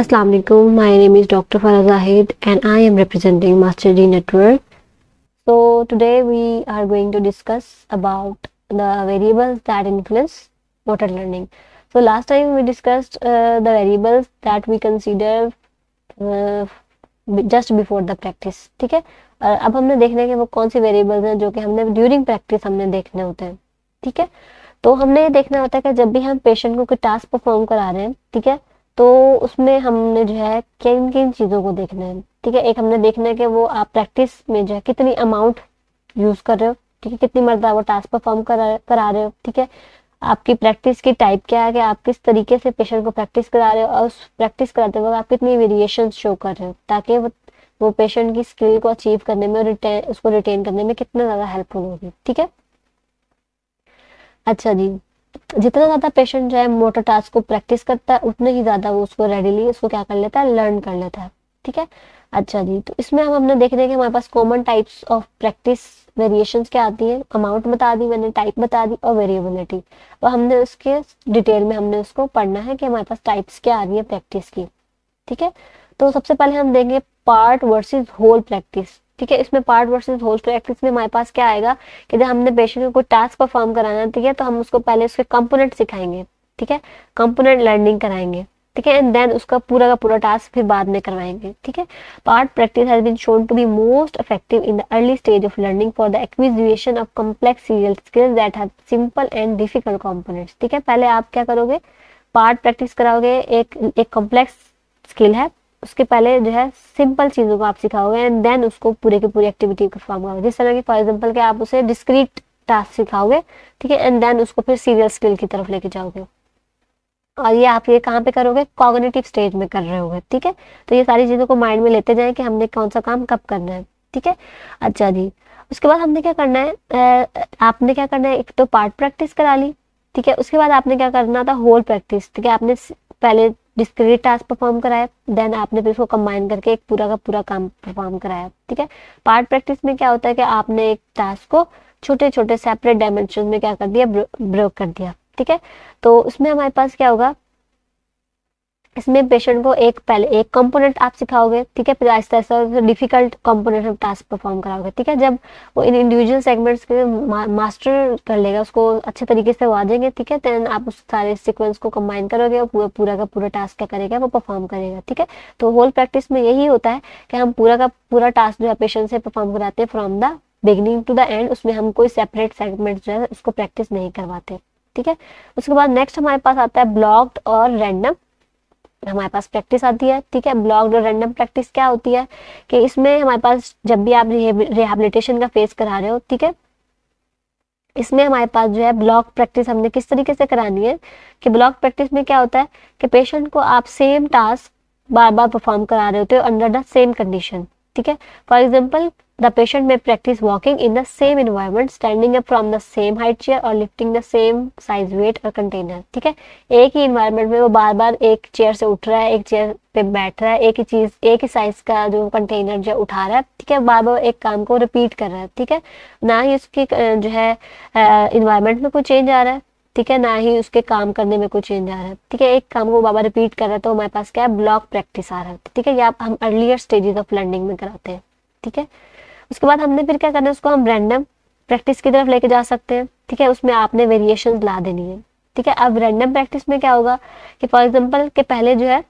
अस्सलाम वालेकुम my name is doctor Farah Zahid and I am representing Master D Network. So today we are going to discuss about the variables that influence motor learning. So last time we discussed uh, the variables that we consider uh, just before the practice. ठीक है और अब हमने देखना है कि वो कौन सी वेरिएबल्स हैं जो कि हमने ड्यूरिंग प्रैक्टिस हमने देखने होते हैं ठीक है तो हमने ये देखना होता है कि जब भी हम पेशेंट को कोई टास्क परफॉर्म करा रहे हैं ठीक है तो उसमें हमने जो है किन किन चीज़ों को देखना है ठीक है एक हमने देखना है कि वो आप प्रैक्टिस में जो है कितनी अमाउंट यूज़ कर रहे हो ठीक है कितनी मरतबा वो टास्क परफॉर्म करा रहे हो ठीक है आपकी प्रैक्टिस की टाइप क्या है कि आप किस तरीके से पेशेंट को प्रैक्टिस करा रहे हो और उस प्रैक्टिस कराते वक्त आप कितनी वेरिएशन शो कर रहे हो ताकि वो वो पेशेंट की स्किल को अचीव करने में और उसको रिटेन करने में कितना ज़्यादा हेल्पफुल होगी ठीक है अच्छा जी जितना ज़्यादा पेशेंट जो है मोटर टास्क को प्रैक्टिस करता है उतना ही ज़्यादा वो उसको रेडीली उसको क्या कर लेता है लर्न कर लेता है ठीक है अच्छा जी तो इसमें हम हमने देख रहे हमारे पास common types of practice variations क्या आती है अमाउंट बता दी मैंने टाइप बता दी और वेरिएबिलिटी और तो हमने उसके डिटेल में हमने उसको पढ़ना है कि हमारे पास टाइप्स क्या आ रही है प्रैक्टिस की ठीक है तो सबसे पहले हम देंगे पार्ट वर्सेस होल प्रैक्टिस ठीक है इसमें पार्ट वर्सेस होल प्रैक्टिस में हमारे पास क्या आएगा कि जब हमने पेशेंट को कोई टास्क परफॉर्म कराना ठीक है तो हम उसको पहले उसके कंपोनेंट सिखाएंगे ठीक है कंपोनेंट लर्निंग कराएंगे ठीक है एंड देन उसका पूरा का पूरा टास्क फिर बाद में करवाएंगे ठीक है part practice has been shown to be most effective in the early stage of learning for the acquisition of complex serial skills that have simple and difficult components ठीक है पहले आप क्या करोगे पार्ट प्रैक्टिस कराओगे एक एक कॉम्प्लेक्स स्किल है उसके पहले जो है सिंपल चीज़ों को आप सिखाओगे एंड देन उसको पूरे के पूरे एक्टिविटी परफॉर्म करोगे जिस तरह की फॉर एग्जाम्पल के आप उसे डिस्क्रीट टास्क सिखाओगे ठीक है एंड देन उसको फिर सीरियल स्किल की तरफ लेके जाओगे और ये आप ये कहाँ पे करोगे कॉग्निटिव स्टेज में कर रहे होगे ठीक है तो ये सारी चीज़ों को माइंड में लेते जाएं कि हमने कौन सा काम कब करना है ठीक है अच्छा जी उसके बाद हमने क्या करना है आपने क्या करना है एक तो पार्ट प्रैक्टिस करा ली ठीक है उसके बाद आपने क्या करना था होल प्रैक्टिस ठीक है आपने पहले डिस्क्रीट टास्क परफॉर्म कराया देन आपने फिर उसको कंबाइन करके एक पूरा का पूरा काम परफॉर्म कराया ठीक है पार्ट प्रैक्टिस में क्या होता है कि आपने एक टास्क को छोटे छोटे सेपरेट डायमेंशन में क्या कर दिया ब्रेक कर दिया ठीक है तो उसमें हमारे पास क्या होगा इसमें पेशेंट को एक पहले एक कंपोनेंट आप सिखाओगे ठीक है फिर आहिस्ता आहिस्ता difficult component of task perform कराओगे ठीक है जब वो इन इंडिविजुअल सेगमेंट्स के मा, मास्टर कर लेगा उसको अच्छे तरीके से वो आ जाएंगे ठीक है देन आप उस सारे सीक्वेंस को कंबाइन करोगे और पूरा पूरा का पूरा टास्क क्या करेगा वो परफॉर्म करेगा ठीक है तो होल प्रैक्टिस में यही होता है कि हम पूरा का पूरा टास्क जो है पेशेंट से परफॉर्म कराते हैं from the beginning to the end उसमें हम कोई सेपरेट सेगमेंट जो है उसको प्रैक्टिस नहीं करवाते ठीक है उसके बाद नेक्स्ट हमारे पास आता है ब्लॉक्ड और रैंडम हमारे पास प्रैक्टिस आती है ठीक है ब्लॉग और रैंडम प्रैक्टिस क्या होती है कि इसमें हमारे पास जब भी आप रिहेबिलिटेशन का फेस करा रहे हो ठीक है इसमें हमारे पास जो है ब्लॉक प्रैक्टिस हमने किस तरीके से करानी है कि ब्लॉक प्रैक्टिस में क्या होता है कि पेशेंट को आप सेम टास्क बार बार परफॉर्म करा रहे होते हो अंडर द सेम कंडीशन ठीक है फॉर एग्जाम्पल द पेशेंट में practice walking in the same environment standing up from the same height chair और lifting the same size weight और कंटेनर ठीक है एक ही इन्वायरमेंट में वो बार बार एक चेयर से उठ रहा है एक चेयर पे बैठ रहा है एक ही चीज एक ही साइज का जो कंटेनर जो उठा रहा है ठीक है बार बार एक काम को रिपीट कर रहा है ठीक है ना ही उसकी जो है इन्वायरमेंट में कोई चेंज आ रहा है ठीक है ना ही उसके काम करने में कोई चेंज आ रहा है ठीक है एक काम को बाबा रिपीट कर रहा है तो हमारे पास क्या है ब्लॉक प्रैक्टिस आ रहा है ठीक है या हम अर्लियर स्टेजेस ऑफ लर्निंग में कराते हैं ठीक है उसके बाद हमने फिर क्या करना है उसको हम रैंडम प्रैक्टिस की तरफ लेके जा सकते हैं ठीक है उसमें आपने वेरिएशन ला देनी है ठीक है अब रैंडम प्रैक्टिस में क्या होगा कि फॉर एग्जाम्पल के पहले जो है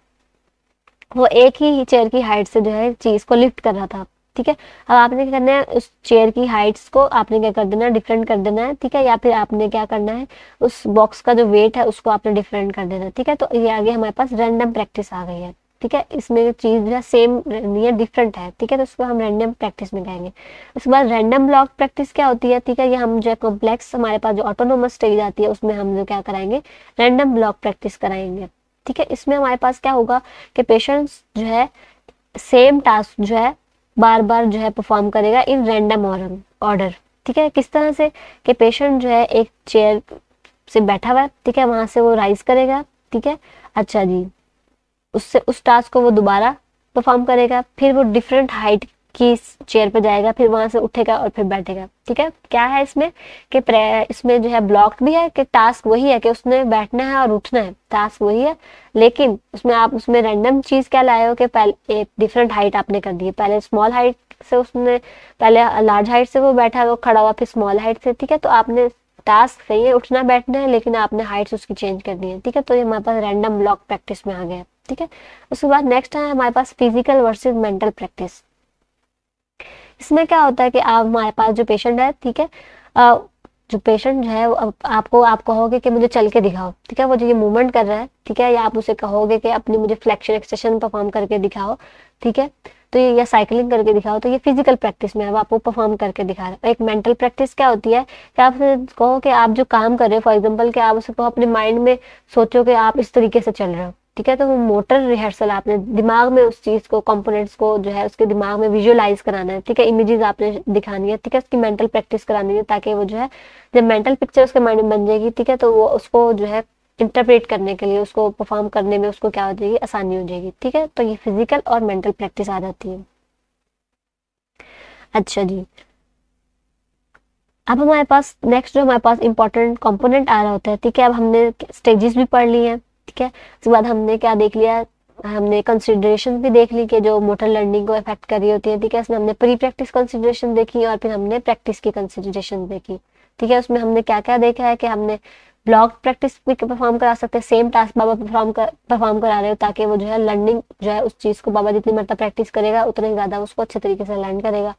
वो एक ही चेयर की हाइट से जो है चीज को लिफ्ट कर रहा था ठीक है अब आपने क्या करना है उस चेयर की हाइट्स को आपने क्या कर देना है डिफरेंट कर देना है ठीक है या फिर आपने क्या करना है उस बॉक्स का जो वेट है उसको आपने डिफरेंट कर देना है ठीक है तो ये आगे हमारे पास रैंडम प्रैक्टिस आ गई है ठीक है इसमें जो चीज़ ना सेम नहीं है डिफरेंट है ठीक है तो उसको हम रैंडम प्रैक्टिस में कहेंगे उसके बाद रैंडम ब्लॉक प्रैक्टिस क्या होती है ठीक है ये हम जो है कॉम्प्लेक्स हमारे पास जो ऑटोनोमस स्टेज आती है उसमें हम जो क्या कराएंगे रैंडम ब्लॉक प्रैक्टिस कराएंगे ठीक है इसमें हमारे पास क्या होगा कि पेशेंट्स जो है सेम टास्क जो है बार बार जो है परफॉर्म करेगा इन रैंडम ऑर्डर ठीक है किस तरह से कि पेशेंट जो है एक चेयर से बैठा हुआ है ठीक है वहां से वो राइज करेगा ठीक है अच्छा जी उससे उस टास्क को वो दोबारा परफॉर्म करेगा फिर वो डिफरेंट हाइट की चेयर पर जाएगा फिर वहां से उठेगा और फिर बैठेगा ठीक है क्या है इसमें कि इसमें जो है ब्लॉक भी है कि टास्क वही है कि उसने बैठना है और उठना है टास्क वही है लेकिन उसमें आप उसमें रैंडम चीज़ क्या लाए हो कि पहले एक डिफरेंट हाइट आपने कर दी है पहले स्मॉल हाइट से उसने पहले लार्ज हाइट से वो बैठा वो खड़ा हुआ फिर स्मॉल हाइट से ठीक है तो आपने टास्क है उठना बैठना है लेकिन आपने हाइट्स उसकी चेंज करनी है ठीक है तो ये हमारे पास रैंडम ब्लॉक प्रैक्टिस में आ गया ठीक है उसके बाद नेक्स्ट है हमारे पास फिजिकल वर्सेज मेंटल प्रैक्टिस इसमें क्या होता है कि आप हमारे पास जो पेशेंट है ठीक है जो पेशेंट जो है वो आपको आप कहोगे कि मुझे चल के दिखाओ ठीक है वो जो ये मूवमेंट कर रहा है ठीक है या आप उसे कहोगे कि अपनी मुझे फ्लेक्शन एक्सटेंशन परफॉर्म करके दिखाओ ठीक है तो ये या साइकिलिंग करके दिखाओ तो ये फिजिकल प्रैक्टिस में है आपको परफॉर्म करके दिखा रहा है एक मेंटल प्रैक्टिस क्या होती है कि आप कहो कि आप जो काम कर रहे हो फॉर एग्जाम्पल कि आप उसे कहो अपने माइंड में सोचो कि आप इस तरीके से चल रहे हो ठीक है तो वो मोटर रिहर्सल आपने दिमाग में उस चीज को कंपोनेंट्स को जो है उसके दिमाग में विजुअलाइज कराना है ठीक है इमेजेस आपने दिखानी है ठीक है उसकी मेंटल प्रैक्टिस करानी है ताकि वो जो है जब मेंटल पिक्चर उसके माइंड में बन जाएगी ठीक है तो वो उसको जो है इंटरप्रेट करने के लिए उसको परफॉर्म करने में उसको क्या हो जाएगी आसानी हो जाएगी ठीक है तो ये फिजिकल और मेंटल प्रैक्टिस आ जाती है अच्छा जी अब हमारे पास नेक्स्ट जो हमारे पास इंपॉर्टेंट कंपोनेंट आ रहा होता है ठीक है अब हमने स्टेजेस भी पढ़ ली हैं ठीक है उसके बाद हमने क्या देख लिया हमने कंसिडरेशन भी देख ली कि जो मोटर लर्निंग को इफेक्ट कर रही होती है ठीक है इसमें हमने प्री प्रैक्टिस कंसिडरेशन देखी और फिर हमने प्रैक्टिस की कंसिडरेशन देखी ठीक है उसमें हमने क्या क्या देखा है कि हमने ब्लॉक प्रैक्टिस भी परफॉर्म करा सकते हैं सेम टास्क बाबा परफॉर्म कर परफॉर्म करा रहे हो ताकि वो जो है लर्निंग जो है उस चीज़ को बाबा जितनी मरता प्रैक्टिस करेगा उतने ज़्यादा उसको अच्छे तरीके से लर्न करेगा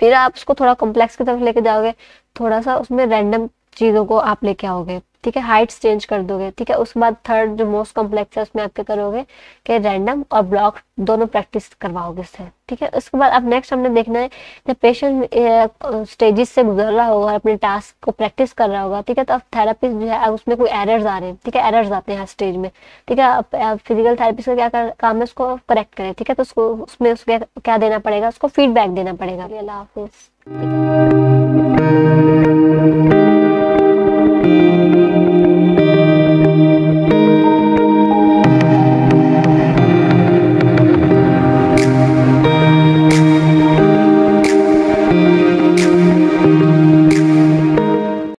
फिर आप उसको थोड़ा कॉम्प्लेक्स की तरफ लेके जाओगे थोड़ा सा उसमें रैंडम चीज़ों को आप लेके आओगे ठीक है हाइट्स चेंज कर दोगे ठीक है उसके बाद थर्ड जो मोस्ट कॉम्प्लेक्स है उसमें आप क्या करोगे कि रैंडम और ब्लॉक दोनों प्रैक्टिस करवाओगे इससे ठीक है उसके बाद अब नेक्स्ट हमने देखना है जब पेशेंट स्टेजेस से गुजर रहा होगा अपने टास्क को प्रैक्टिस कर रहा होगा ठीक है तो अब थेरापिस्ट जो है उसमें कोई एरर्स आ रहे हैं ठीक है एरर्स आते हैं हर स्टेज में ठीक है अब फिजिकल थेरेपिस्ट का क्या कर, काम है उसको करेक्ट करें ठीक है तो उसको उसमें उसके क्या देना पड़ेगा उसको फीडबैक देना पड़ेगा अल्लाह हाफिज़